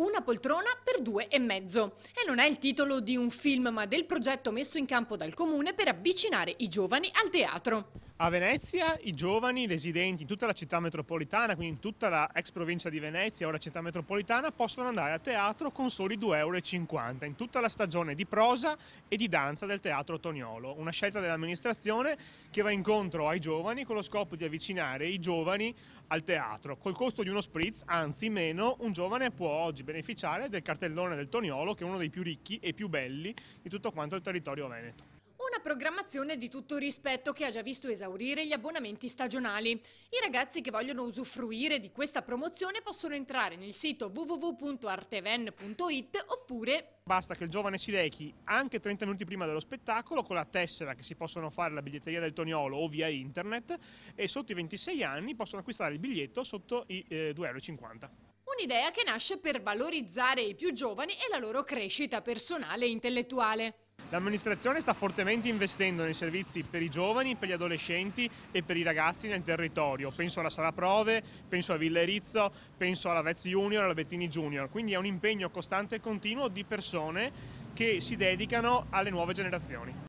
Una poltrona per due e mezzo. E non è il titolo di un film, ma del progetto messo in campo dal comune per avvicinare i giovani al teatro. A Venezia i giovani residenti in tutta la città metropolitana, quindi in tutta la ex provincia di Venezia o la città metropolitana, possono andare a teatro con soli 2,50 euro in tutta la stagione di prosa e di danza del teatro Toniolo. Una scelta dell'amministrazione che va incontro ai giovani con lo scopo di avvicinare i giovani al teatro. Col costo di uno spritz, anzi meno, un giovane può oggi beneficiare del cartellone del Toniolo che è uno dei più ricchi e più belli di tutto quanto il territorio veneto programmazione di tutto rispetto che ha già visto esaurire gli abbonamenti stagionali. I ragazzi che vogliono usufruire di questa promozione possono entrare nel sito www.arteven.it oppure basta che il giovane si rechi anche 30 minuti prima dello spettacolo con la tessera che si possono fare alla biglietteria del Toniolo o via internet e sotto i 26 anni possono acquistare il biglietto sotto i eh, 2,50 euro. Un'idea che nasce per valorizzare i più giovani e la loro crescita personale e intellettuale. L'amministrazione sta fortemente investendo nei servizi per i giovani, per gli adolescenti e per i ragazzi nel territorio. Penso alla Sala Prove, penso a Villa Rizzo, penso alla Vez Junior, alla Bettini Junior. Quindi è un impegno costante e continuo di persone che si dedicano alle nuove generazioni.